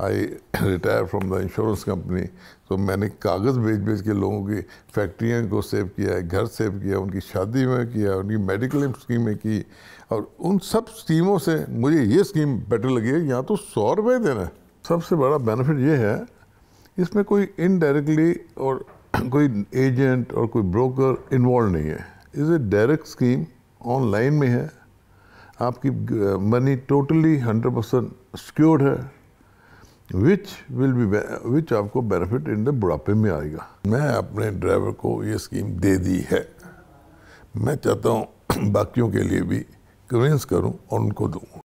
I retire from the insurance company तो मैंने कागज़ बेच बेच के लोगों की फैक्ट्रियों को सेव किया है घर सेव किया उनकी शादी में किया उनकी मेडिकल स्कीमें की और उन सब स्कीमों से मुझे ये स्कीम बेटर लगी है यहाँ तो सौ रुपये देना है सबसे बड़ा बेनिफिट ये है इसमें कोई इनडायरेक्टली और कोई एजेंट और कोई ब्रोकर इन्वॉल्व नहीं है ए डायरेक्ट स्कीम ऑनलाइन में है आपकी money totally hundred percent secured है विच विल बी विच आपको बेनिफिट इन द बुढ़ापे में आएगा मैं अपने ड्राइवर को ये स्कीम दे दी है मैं चाहता हूँ बाकियों के लिए भी कन्विंस करूँ और उनको दूँ